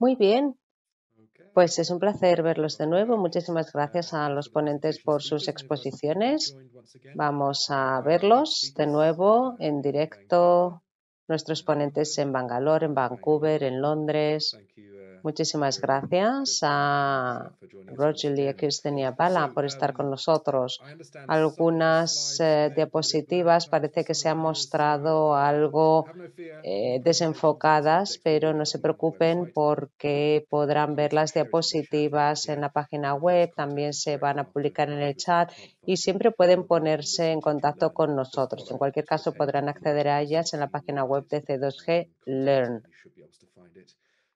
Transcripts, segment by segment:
Muy bien. Pues es un placer verlos de nuevo. Muchísimas gracias a los ponentes por sus exposiciones. Vamos a verlos de nuevo en directo nuestros ponentes en Bangalore, en Vancouver, en Londres. Muchísimas gracias a Roger y a Kirsten y por estar con nosotros. Algunas eh, diapositivas parece que se han mostrado algo eh, desenfocadas, pero no se preocupen porque podrán ver las diapositivas en la página web, también se van a publicar en el chat y siempre pueden ponerse en contacto con nosotros. En cualquier caso, podrán acceder a ellas en la página web de C2G Learn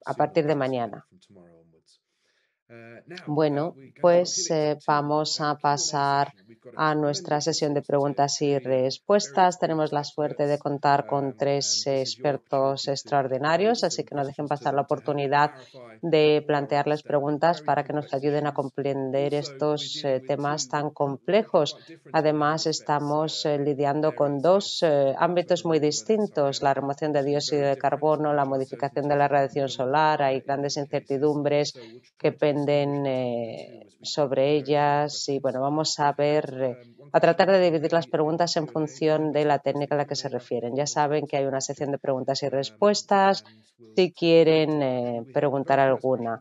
a partir de mañana. Bueno, pues eh, vamos a pasar a nuestra sesión de preguntas y respuestas. Tenemos la suerte de contar con tres expertos extraordinarios, así que no dejen pasar la oportunidad de plantearles preguntas para que nos ayuden a comprender estos eh, temas tan complejos. Además, estamos eh, lidiando con dos eh, ámbitos muy distintos, la remoción de dióxido de carbono, la modificación de la radiación solar. Hay grandes incertidumbres que penden sobre ellas y bueno, vamos a ver a tratar de dividir las preguntas en función de la técnica a la que se refieren. Ya saben que hay una sección de preguntas y respuestas si quieren eh, preguntar alguna.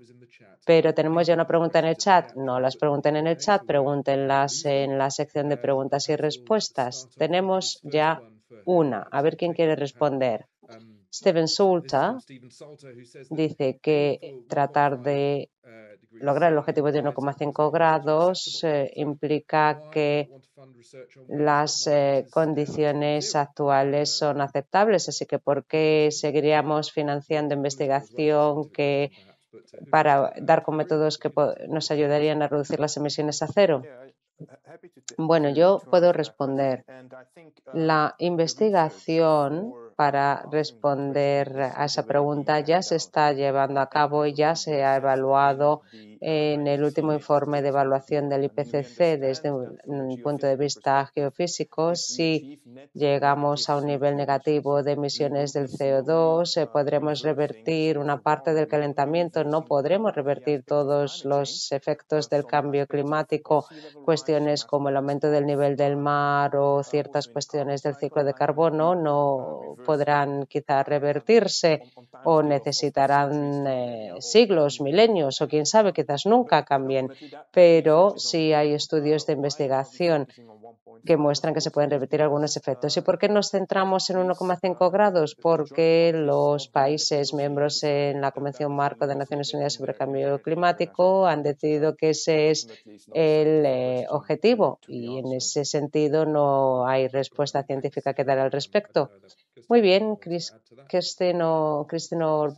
Pero tenemos ya una pregunta en el chat. No las pregunten en el chat, pregúntenlas en la sección de preguntas y respuestas. Tenemos ya una. A ver quién quiere responder. Steven Salter dice que tratar de lograr el objetivo de 1,5 grados eh, implica que las eh, condiciones actuales son aceptables, así que ¿por qué seguiríamos financiando investigación que para dar con métodos que nos ayudarían a reducir las emisiones a cero? Bueno, yo puedo responder. La investigación para responder a esa pregunta ya se está llevando a cabo y ya se ha evaluado en el último informe de evaluación del IPCC desde un punto de vista geofísico. Si llegamos a un nivel negativo de emisiones del CO2, podremos revertir una parte del calentamiento. No podremos revertir todos los efectos del cambio climático, cuestiones como el aumento del nivel del mar o ciertas cuestiones del ciclo de carbono. No podrán quizá revertirse o necesitarán siglos, milenios o quién sabe, quizás nunca cambien. Pero sí hay estudios de investigación que muestran que se pueden revertir algunos efectos. ¿Y por qué nos centramos en 1,5 pues, ah, grados? Porque pues, los países miembros en la Convención Marco de Naciones Unidas sobre eh, el Cambio Climático han decidido que ese es el eh, objetivo y en ese sentido no hay pues, respuesta científica que dar al respecto. Muy bien, Cristino, Cristino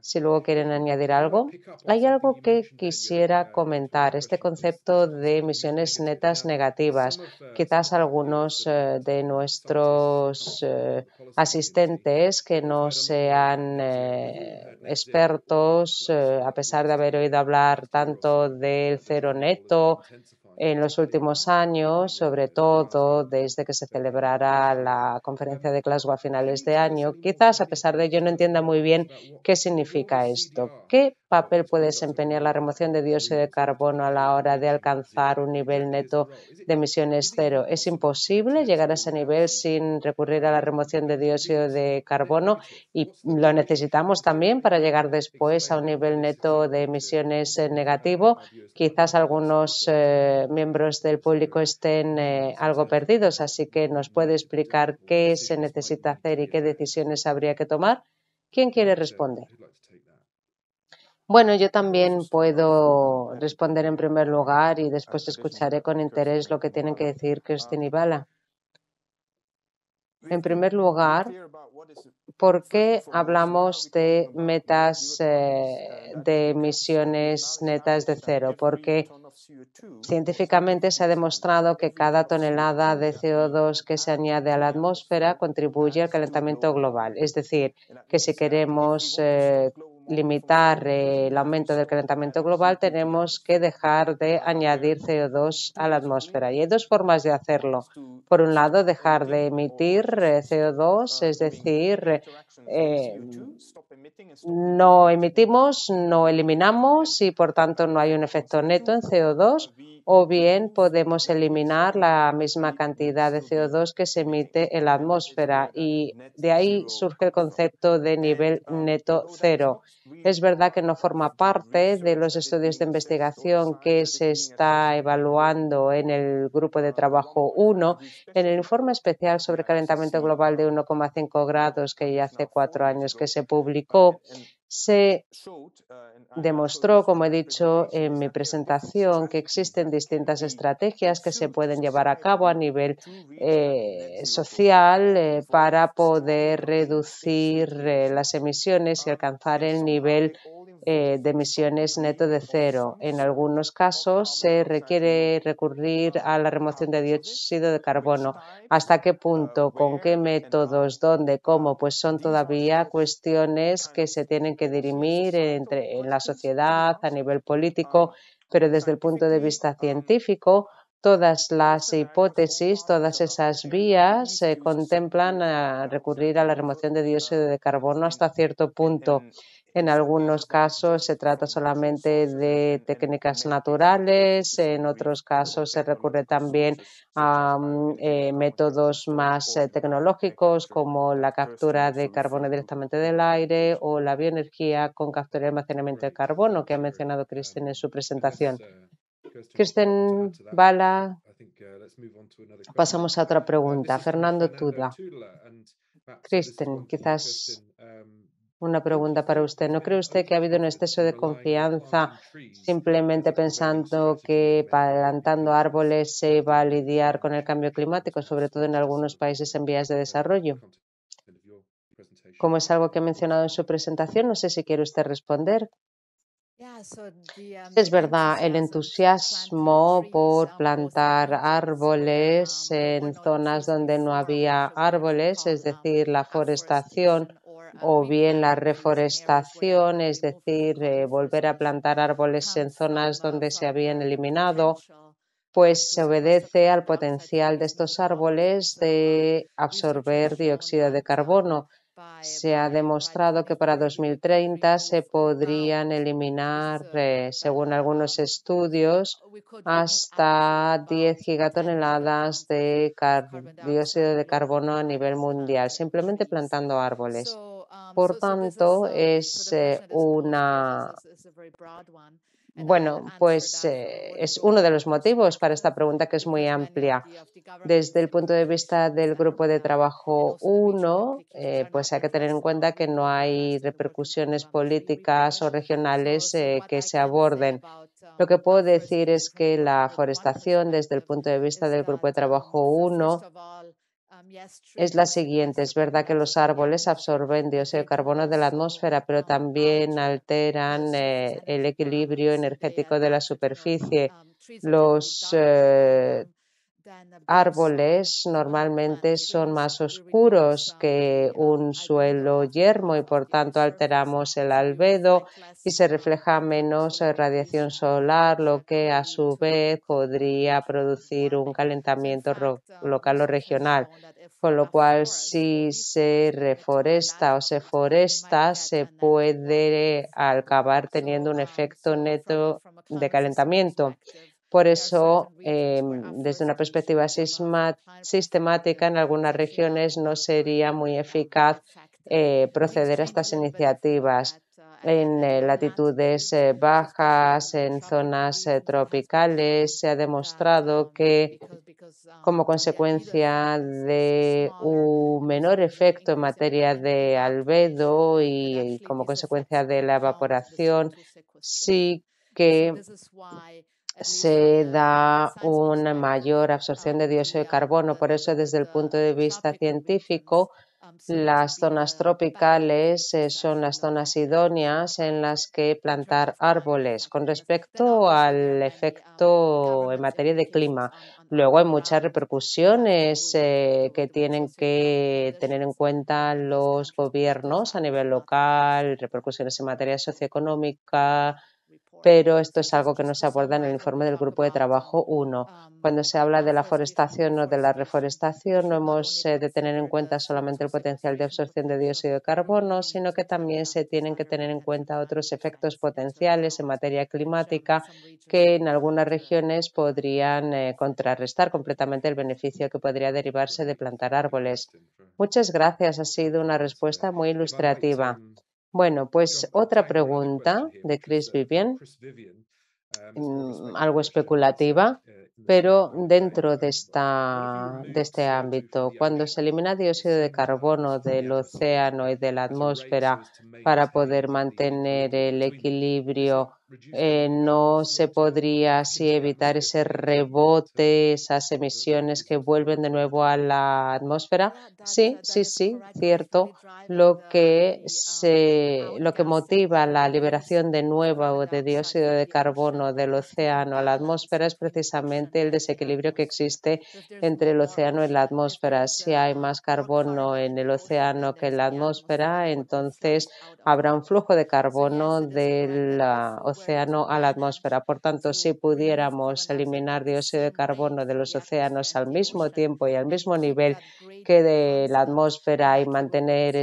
si luego quieren añadir algo. Hay algo que quisiera comentar, este concepto de emisiones netas negativas. Quizás algunos eh, de nuestros eh, asistentes que no sean eh, expertos, a pesar de haber oído hablar tanto del cero neto en los últimos años, sobre todo desde que se celebrará la conferencia de Glasgow a finales de año. Quizás, a pesar de ello, no entienda muy bien qué significa esto papel puede desempeñar la remoción de dióxido de carbono a la hora de alcanzar un nivel neto de emisiones cero? ¿Es imposible llegar a ese nivel sin recurrir a la remoción de dióxido de carbono? ¿Y lo necesitamos también para llegar después a un nivel neto de emisiones eh, negativo? Quizás algunos eh, miembros del público estén eh, algo perdidos, así que nos puede explicar qué se necesita hacer y qué decisiones habría que tomar. ¿Quién quiere responder? Bueno, yo también puedo responder en primer lugar y después escucharé con interés lo que tienen que decir Kirsten y Bala. En primer lugar, ¿por qué hablamos de metas eh, de emisiones netas de cero? Porque científicamente se ha demostrado que cada tonelada de CO2 que se añade a la atmósfera contribuye al calentamiento global. Es decir, que si queremos eh, limitar eh, el aumento del calentamiento global, tenemos que dejar de añadir CO2 a la atmósfera. Y hay dos formas de hacerlo. Por un lado, dejar de emitir eh, CO2, es decir, eh, no emitimos, no eliminamos y por tanto no hay un efecto neto en CO2 o bien podemos eliminar la misma cantidad de CO2 que se emite en la atmósfera y de ahí surge el concepto de nivel neto cero. Es verdad que no forma parte de los estudios de investigación que se está evaluando en el grupo de trabajo 1, en el informe especial sobre calentamiento global de 1,5 grados que ya hace cuatro años que se publicó, se demostró, como he dicho en mi presentación, que existen distintas estrategias que se pueden llevar a cabo a nivel eh, social eh, para poder reducir eh, las emisiones y alcanzar el nivel de emisiones neto de cero. En algunos casos se requiere recurrir a la remoción de dióxido de carbono. ¿Hasta qué punto? ¿Con qué métodos? ¿Dónde? ¿Cómo? Pues son todavía cuestiones que se tienen que dirimir entre, en la sociedad, a nivel político, pero desde el punto de vista científico, todas las hipótesis, todas esas vías se eh, contemplan a eh, recurrir a la remoción de dióxido de carbono hasta cierto punto. En algunos casos se trata solamente de técnicas naturales, en otros casos se recurre también a mm, eh, métodos más eh, tecnológicos como la captura de carbono directamente del aire o la bioenergía con captura y almacenamiento de carbono que ha mencionado Kristen en su presentación. Kristen Bala, pasamos a otra pregunta. Fernando Tula, Kristen, quizás una pregunta para usted. ¿No cree usted que ha habido un exceso de confianza simplemente pensando que plantando árboles se va a lidiar con el cambio climático, sobre todo en algunos países en vías de desarrollo? Como es algo que ha mencionado en su presentación, no sé si quiere usted responder. Es verdad, el entusiasmo por plantar árboles en zonas donde no había árboles, es decir, la forestación, o bien la reforestación, es decir, eh, volver a plantar árboles en zonas donde se habían eliminado, pues se obedece al potencial de estos árboles de absorber dióxido de carbono. Se ha demostrado que para 2030 se podrían eliminar, eh, según algunos estudios, hasta 10 gigatoneladas de dióxido de carbono a nivel mundial, simplemente plantando árboles. Por tanto, es una bueno, pues eh, es uno de los motivos para esta pregunta que es muy amplia. Desde el punto de vista del grupo de trabajo 1, eh, pues hay que tener en cuenta que no hay repercusiones políticas o regionales eh, que se aborden. Um, Lo que puedo decir es que la forestación, desde el punto de vista del uh, grupo de trabajo 1, es la siguiente. Es verdad que los árboles absorben dióxido de carbono de la atmósfera, pero ah, ah, también alteran eh, eh, el equilibrio eh, energético de la superficie. Um, los um, árboles normalmente son más oscuros que un suelo yermo y por tanto alteramos el albedo y se refleja menos eh, radiación solar, lo que a su vez podría producir un calentamiento um, local o regional. Con lo cual, si se reforesta o se foresta, se puede acabar teniendo un efecto neto de calentamiento. Por eso, em, desde una perspectiva sistemática, en algunas regiones no sería muy eficaz eh, proceder a estas iniciativas. En eh, latitudes eh, bajas, en zonas tropicales, se ha demostrado que como consecuencia de un menor efecto en materia de albedo y como consecuencia de la evaporación, sí que se da una mayor absorción de dióxido de carbono. Eh, Por eso, desde el punto de vista científico, pues, las zonas tropicales eh, son las zonas idóneas en las que plantar árboles. Con respecto al efecto en materia de clima, luego hay muchas repercusiones eh, que tienen que tener en cuenta los gobiernos a nivel local, repercusiones en materia socioeconómica, pero esto es algo que no se aborda en el informe del Grupo de Trabajo 1. Cuando se habla de la forestación o de la reforestación, no hemos eh, de tener en cuenta solamente el potencial de absorción de dióxido de carbono, sino que también se tienen que tener en cuenta otros efectos potenciales en materia climática que en algunas regiones podrían eh, contrarrestar completamente el beneficio que podría derivarse de plantar árboles. Muchas gracias, ha sido una respuesta muy ilustrativa. Bueno, pues otra pregunta de Chris Vivian, um, mm, algo especulativa. Eh, pero dentro de, esta, de este ámbito. Cuando se elimina dióxido de carbono del océano y de la atmósfera para poder mantener el equilibrio, eh, no se podría así evitar ese rebote, esas emisiones que vuelven de nuevo a la atmósfera. Sí, sí, sí, cierto. Lo que, se, lo que motiva la liberación de nuevo de dióxido de carbono del océano a la atmósfera es precisamente el desequilibrio que existe entre el océano y la atmósfera. Si hay más carbono en el océano que en la atmósfera, entonces habrá un flujo de carbono del ah, océano a la atmósfera. Por tanto, si pudiéramos eliminar dióxido de carbono de los océanos al mismo tiempo y al mismo nivel que de la atmósfera y mantener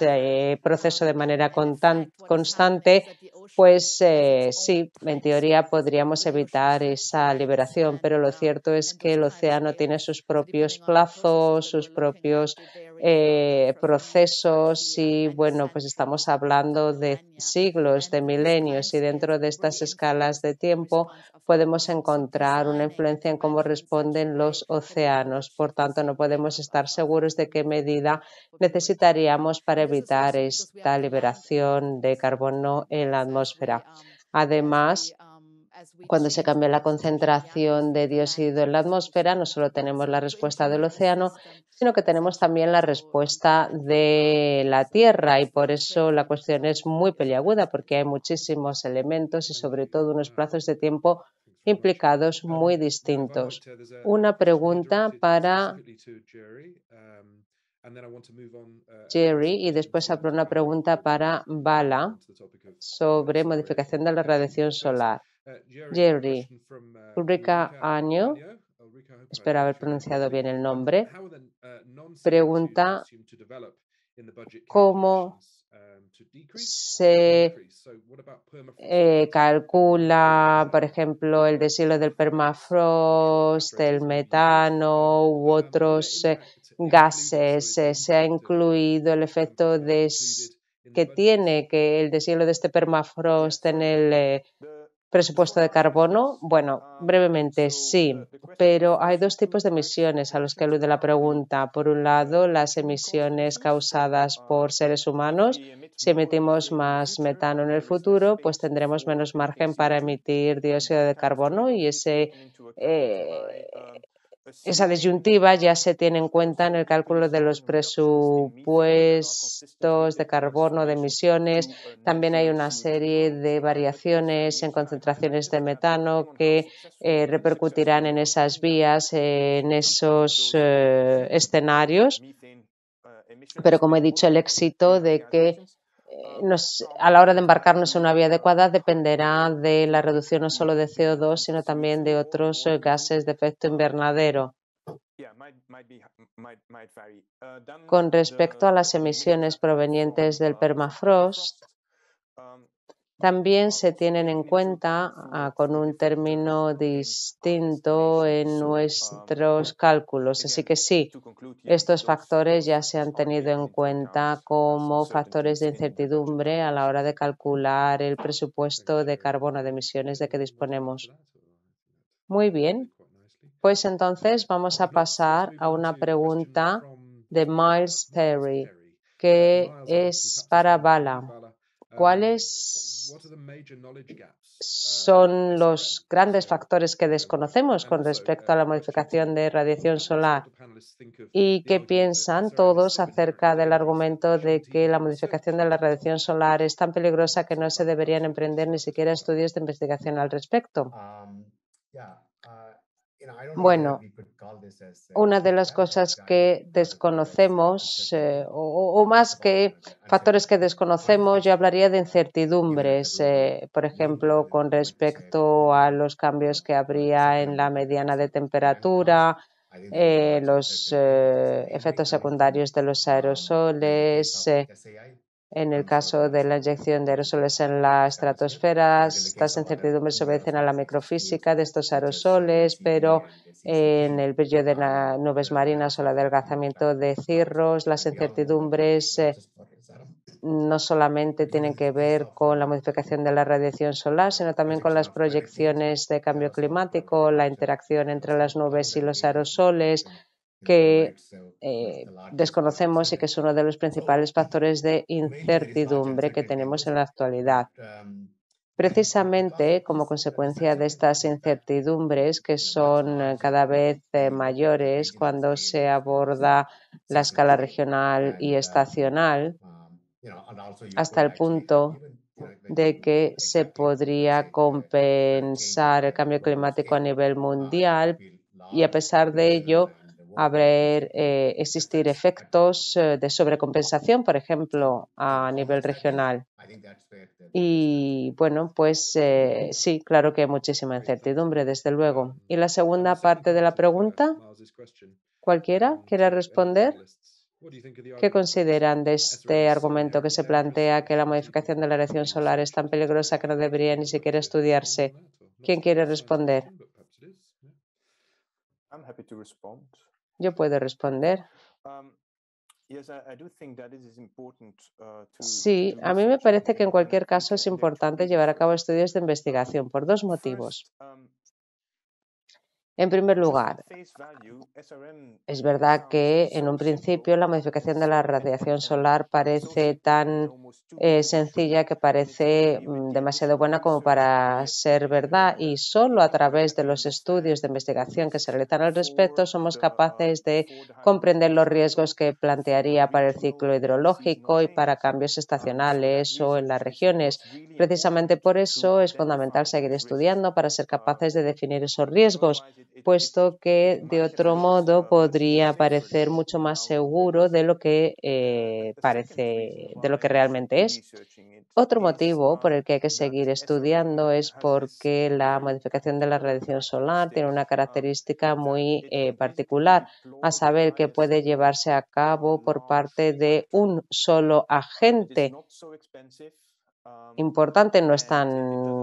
eh, proceso de manera constante, pues eh, sí, en teoría podríamos evitar esa liberación, pero lo cierto es que el océano tiene sus propios plazos, sus propios eh, procesos y bueno, pues estamos hablando de siglos, de milenios y dentro de estas escalas de tiempo podemos encontrar una influencia en cómo responden los océanos. Por tanto, no podemos estar seguros de qué medida necesitaríamos para evitar esta liberación de carbono en la atmósfera. Además, cuando se cambia la concentración de dióxido en la atmósfera, no solo tenemos la respuesta del océano, sino que tenemos también la respuesta de la Tierra. Y por eso la cuestión es muy peliaguda, porque hay muchísimos elementos y sobre todo unos plazos de tiempo implicados muy distintos. Una pregunta para Jerry y después habrá una pregunta para Bala sobre modificación de la radiación solar. Uh, Jerry, uh, Ulrika Año, espero haber pronunciado bien el nombre, uh, pregunta cómo um, se eh, calcula, por ejemplo, el deshielo del permafrost, el metano u um, otros gases, se ha incluido el efecto que tiene que el deshielo de este permafrost en el eh, presupuesto de carbono. Bueno, brevemente sí, pero hay dos tipos de emisiones a los que alude la pregunta. Por un lado, las emisiones causadas por seres humanos. Si emitimos más metano en el futuro, pues tendremos menos margen para emitir dióxido de carbono y ese eh, pues esa disyuntiva ya se tiene en cuenta en el cálculo de los presupuestos de carbono, de emisiones. También hay una serie de variaciones en concentraciones de metano que eh, repercutirán en esas vías, en esos eh, escenarios. Eh, Pero como he dicho, el éxito de que a la hora de embarcarnos en una vía adecuada dependerá de la reducción no solo de CO2, sino también de otros eh, gases de efecto invernadero. Uh, Con respecto a las emisiones provenientes del permafrost, también se tienen en cuenta ah, con un término distinto en nuestros cálculos. Así que sí, estos factores ya se han tenido en cuenta como factores de incertidumbre a la hora de calcular el presupuesto de carbono de emisiones de que disponemos. Muy bien, pues entonces vamos a pasar a una pregunta de Miles Perry, que es para Bala. ¿Cuál es son uh, los grandes factores que desconocemos con respecto uh, a la modificación de radiación solar y qué piensan todos acerca del argumento de que la modificación de la radiación solar es tan peligrosa que no se deberían emprender ni siquiera estudios de investigación al respecto. Um, bueno, uh, una de las cosas que desconocemos, eh, o, más que factores que desconocemos, yo hablaría de incertidumbres, eh, por ejemplo, con respecto a los cambios que habría en la mediana de temperatura, eh, los efectos secundarios de los aerosoles en el caso de la inyección de aerosoles en la estratosfera, estas incertidumbres obedecen a la microfísica de estos aerosoles, pero en el brillo de las nubes marinas o el adelgazamiento de cirros, las incertidumbres eh, no solamente tienen que ver con la modificación de la radiación solar, sino también con las proyecciones de cambio climático, la interacción entre las nubes y los aerosoles, que eh, desconocemos y que es uno de los principales factores de incertidumbre que tenemos en la actualidad. Um, Precisamente como consecuencia de estas incertidumbres que son eh, cada vez eh, mayores cuando se aborda la escala regional y um, estacional, um, hasta el punto de que se podría compensar el cambio climático a nivel mundial y a pesar de ello Habrá eh, existir efectos eh, de sobrecompensación, por ejemplo, a nivel regional. Y bueno, pues eh, sí, claro que hay muchísima incertidumbre, desde luego. ¿Y la segunda parte de la pregunta? ¿Cualquiera quiere responder? ¿Qué consideran de este argumento que se plantea que la modificación de la radiación solar es tan peligrosa que no debería ni siquiera estudiarse? ¿Quién quiere responder? Yo puedo responder. Sí, a mí me parece que en cualquier caso es importante llevar a cabo estudios de investigación por dos motivos. Um, en primer lugar, es verdad que en un principio la modificación de la radiación solar parece tan eh, sencilla que parece mm, demasiado buena como para ser verdad y solo a través de los estudios de investigación que se realizan al respecto somos capaces de comprender los riesgos que plantearía para el ciclo hidrológico y para cambios estacionales o en las regiones. Precisamente por eso es fundamental seguir estudiando para ser capaces de definir esos riesgos puesto que de otro modo podría parecer mucho más seguro de lo que eh, parece, de lo que realmente es. Otro motivo por el que hay que seguir estudiando es porque la modificación de la radiación solar tiene una característica muy eh, particular, a saber que puede llevarse a cabo por parte de un solo agente importante, no es tan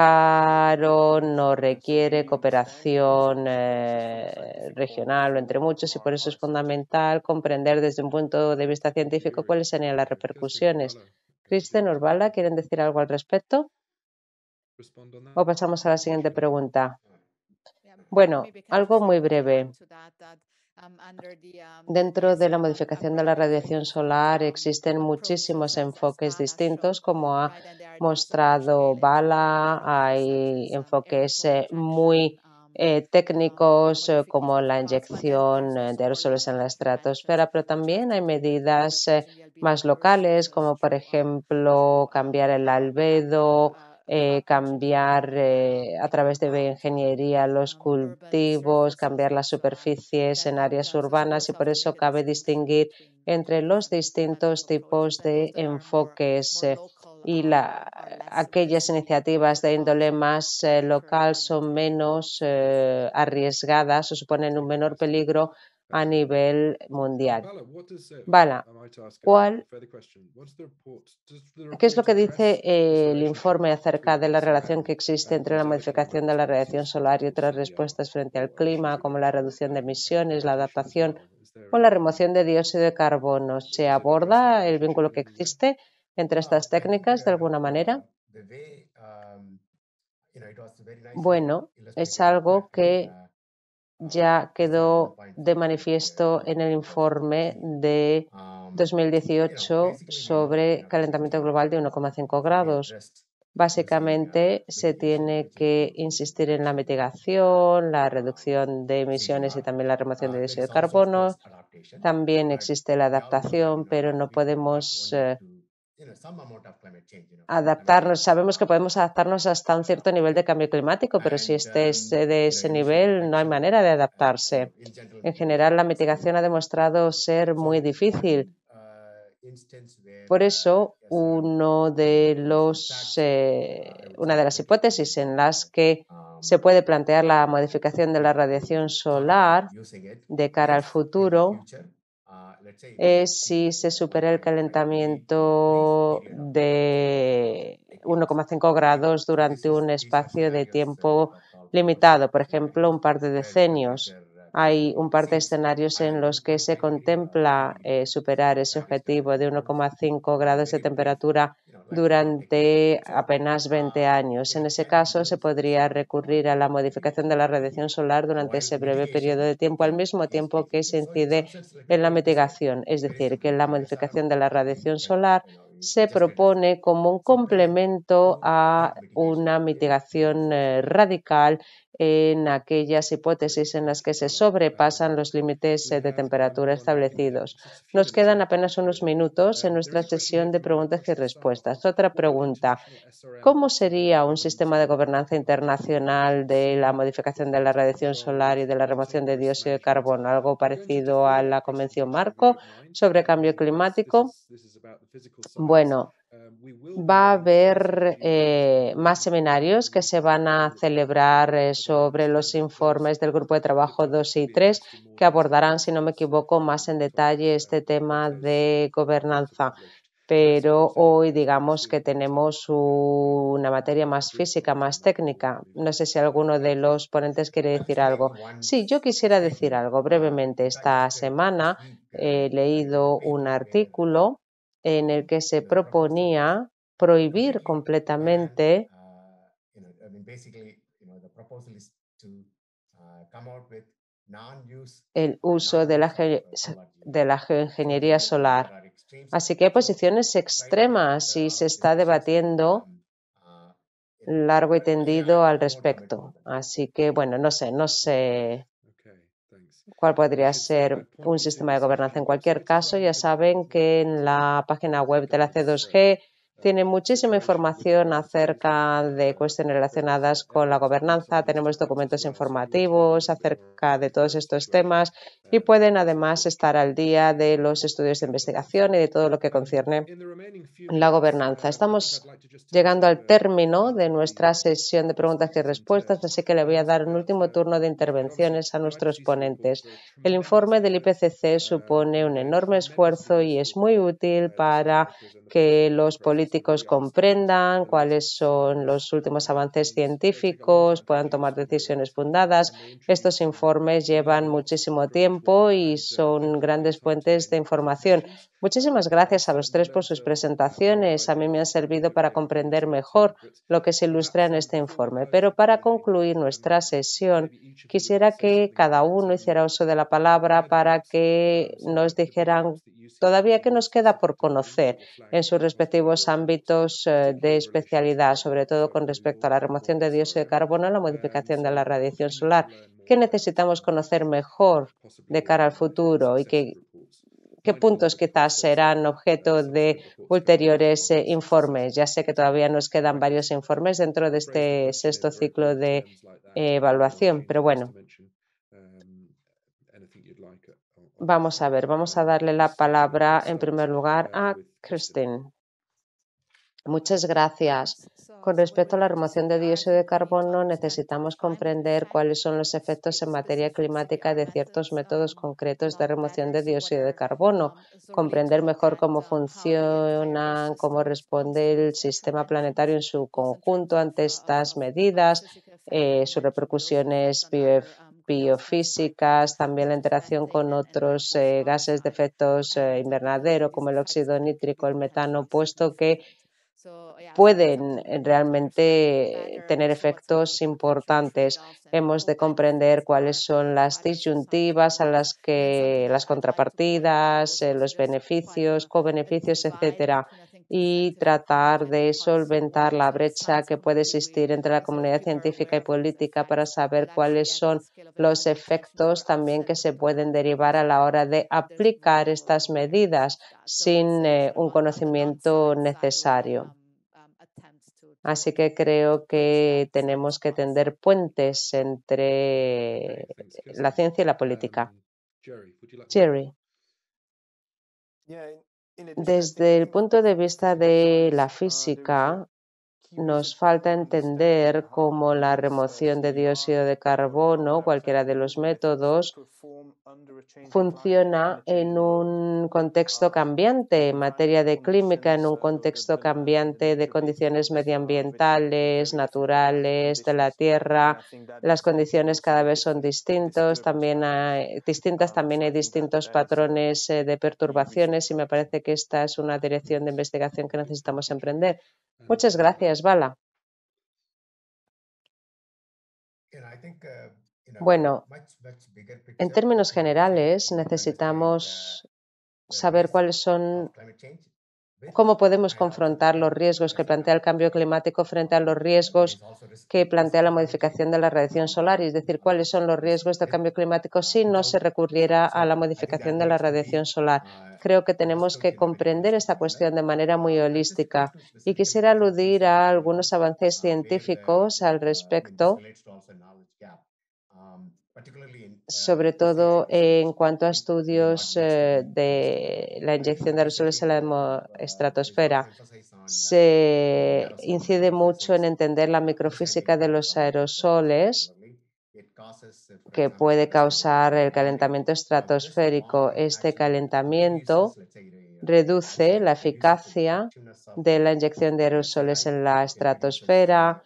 caro, no requiere cooperación eh, regional o entre muchos y por eso es fundamental comprender desde un punto de vista científico cuáles serían las repercusiones. Christian Urbala, ¿quieren decir algo al respecto? O pasamos a la siguiente pregunta. Bueno, algo muy breve. Um, um, Dentro de la modificación de la radiación solar existen muchísimos enfoques distintos, como ha mostrado Bala, hay enfoques eh, muy um, eh, técnicos eh, como la inyección de aerosoles en la estratosfera, pero también hay medidas más locales como por ejemplo cambiar el albedo eh, cambiar eh, a través de bioingeniería los cultivos, cambiar las superficies en áreas urbanas y por eso cabe distinguir entre los distintos tipos de enfoques eh, y la, aquellas iniciativas de índole más local son menos arriesgadas o suponen un menor peligro a nivel mundial. Bala, ¿qué es lo que dice el informe acerca de la relación que existe entre la modificación de la radiación solar y otras respuestas frente al clima, como la reducción de emisiones, la adaptación o la remoción de dióxido de carbono? ¿Se aborda el vínculo que existe entre ah, estas técnicas de alguna manera? Um, bueno, es algo que uh, ya quedó de manifiesto en el informe de 2018 sobre calentamiento global de 1,5 grados. Básicamente se tiene que insistir en la mitigación, la reducción de emisiones y también la remoción de dióxido de carbono. También existe la adaptación, pero no podemos eh, adaptarnos. Sabemos que podemos adaptarnos hasta un cierto nivel de cambio climático, pero si este es eh, de um, ese nivel, no hay manera de adaptarse. Uh, en general, la mitigación ha demostrado ser muy difícil. Uh, Por eso, uh, uno de los, eh, una de las hipótesis en las que um, se puede plantear la modificación de la radiación solar de cara al futuro es eh, si se supera el calentamiento de 1,5 grados durante un espacio de tiempo limitado, por ejemplo, un par de decenios. Hay un par de escenarios en los que se contempla eh, superar ese objetivo de 1,5 grados de temperatura durante apenas 20 años. En ese caso, se podría recurrir a la modificación de la radiación solar durante ese breve periodo de tiempo, al mismo tiempo que se incide en la mitigación, es decir, que la modificación de la radiación solar se propone como un complemento a una mitigación eh, radical en aquellas pues, hipótesis en las que se pues, sobrepasan los pues, límites eh, de temperatura establecidos. Nos quedan apenas unos minutos en nuestra sesión de preguntas y respuestas. Otra pregunta. ¿Cómo sería un sistema de gobernanza internacional de la modificación de la radiación solar y de la remoción de dióxido de carbono? ¿Algo parecido a la Convención Marco ¿eh? sobre Cambio Climático? Bueno, Va a haber eh, más seminarios que se van a celebrar eh, sobre los informes del grupo de trabajo 2 y 3 que abordarán, si no me equivoco, más en detalle este tema de gobernanza. Pero hoy digamos que tenemos una materia más física, más técnica. No sé si alguno de los ponentes quiere decir algo. Sí, yo quisiera decir algo brevemente. Esta semana eh, he leído un artículo en el que se proponía prohibir ah, completamente ah, ah, el uso de la, de la geoingeniería solar. Así que hay posiciones extremas y se está debatiendo largo y tendido al respecto. Así que, bueno, no sé, no sé cuál podría ser un sistema de gobernanza. En cualquier caso, ya saben que en la página web de la C2G tiene muchísima información acerca de cuestiones relacionadas con la gobernanza. Tenemos documentos informativos acerca de todos estos temas y pueden además estar al día de los estudios de investigación y de todo lo que concierne la gobernanza. Uh, Estamos llegando al uh, término de nuestra sesión de preguntas y respuestas, así que le voy a dar un último turno de intervenciones a nuestros ponentes. El informe del IPCC uh, supone un enorme esfuerzo y es muy útil para que los políticos comprendan cuáles son los últimos avances científicos, puedan tomar decisiones fundadas. Estos informes llevan muchísimo tiempo y son grandes fuentes de información. Muchísimas gracias a los tres por sus presentaciones. A mí me han servido para comprender mejor lo que se ilustra en este informe. Pero para concluir nuestra sesión, quisiera que cada uno hiciera uso de la palabra para que nos dijeran todavía qué nos queda por conocer en sus respectivos ámbitos eh, de especialidad, sobre todo con respecto a la remoción de dióxido de carbono, y la modificación de la radiación solar. ¿Qué necesitamos conocer mejor de cara al futuro y que qué puntos quizás serán objeto de ulteriores eh, informes. Ya sé que todavía nos quedan varios informes dentro de este sexto ciclo de eh, evaluación, pero bueno. Vamos a ver, vamos a darle la palabra en primer lugar a Kristin. Muchas gracias. Con respecto a la remoción de dióxido de carbono, necesitamos comprender cuáles son los efectos en materia climática de ciertos métodos concretos de remoción de dióxido de carbono, comprender mejor cómo funcionan, cómo responde el sistema planetario en su conjunto ante estas medidas, eh, sus repercusiones biofísicas, también la interacción con otros eh, gases de efectos eh, invernadero como el óxido nítrico, el metano, puesto que pueden eh, realmente eh, tener efectos importantes. Hemos de comprender cuáles son las disyuntivas a las que las contrapartidas, eh, los beneficios, co-beneficios, etcétera y tratar de solventar la brecha que puede existir entre la comunidad científica y política para saber cuáles son los efectos también que se pueden derivar a la hora de aplicar estas medidas sin eh, un conocimiento necesario. Así que creo que tenemos que tender puentes entre la ciencia y la política. Jerry. Desde el punto de vista de la física, nos falta entender cómo la remoción de dióxido de carbono, cualquiera de los métodos, funciona en un contexto cambiante, en materia de clínica, en un contexto cambiante de condiciones medioambientales, naturales, de la tierra. Las condiciones cada vez son distintos, también hay, distintas, también hay distintos patrones eh, de perturbaciones y me parece que esta es una dirección de investigación que necesitamos emprender. Muchas gracias. Uh, bueno, en términos generales uh, necesitamos saber cuáles son cómo podemos confrontar los riesgos que plantea el cambio climático frente a los riesgos que plantea la modificación de la radiación solar, es decir, cuáles son los riesgos del cambio climático si no se recurriera a la modificación de la radiación solar. Creo que tenemos que comprender esta cuestión de manera muy holística y quisiera aludir a algunos avances científicos al respecto Uh, sobre todo en cuanto a estudios eh, de la inyección de aerosoles en la estratosfera. Se incide mucho en entender la microfísica de los aerosoles que puede causar el calentamiento estratosférico. Este calentamiento reduce la eficacia de la inyección de aerosoles en la estratosfera,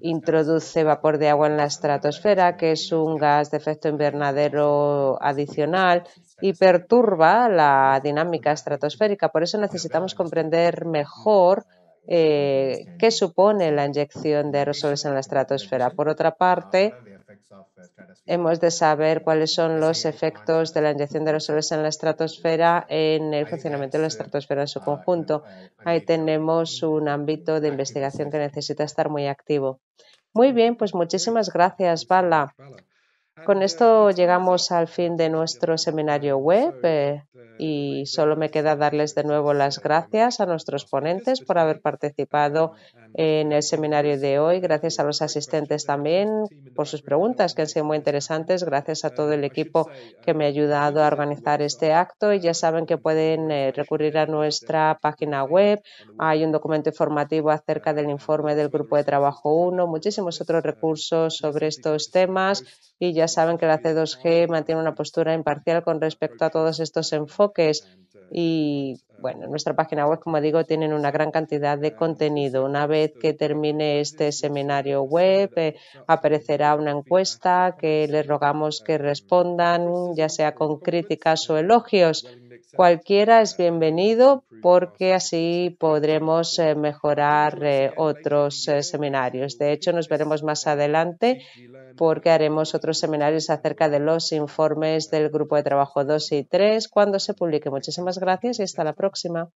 introduce vapor de agua en la estratosfera, que es un gas de efecto invernadero adicional y perturba la dinámica estratosférica. Por eso necesitamos comprender mejor qué supone la inyección de aerosoles en la estratosfera. Por otra parte, Hemos de saber cuáles son los efectos de la inyección de los aerosoles en la estratosfera en el funcionamiento de la estratosfera en su ah, conjunto. Ahí tenemos un ámbito de investigación que necesita estar muy activo. Muy bien, pues muchísimas gracias, Bala. Con esto llegamos al fin de nuestro seminario web eh, eh, y solo me queda pues darles de nuevo las gracias a nuestros ponentes por haber participado en el seminario de hoy. Gracias a los asistentes también por sus preguntas, que han sido muy interesantes. Gracias a todo el equipo que me ha ayudado a organizar este acto. Y ya saben que pueden eh, recurrir a nuestra página web. Hay un documento informativo acerca del informe del Grupo de Trabajo 1, muchísimos otros recursos sobre estos temas. Y ya saben que la C2G mantiene una postura imparcial con respecto a todos estos enfoques y pues, eh, bueno, nuestra página web, como digo, tienen una gran cantidad de contenido. Una vez que termine este seminario web, eh, aparecerá una encuesta que les rogamos que respondan, ya sea con críticas o elogios. Cualquiera es bienvenido porque así podremos eh, mejorar eh, otros eh, seminarios. De hecho, nos veremos más adelante porque haremos otros seminarios acerca de los informes del grupo de trabajo 2 y 3 cuando se publique. Muchísimas gracias y hasta la próxima.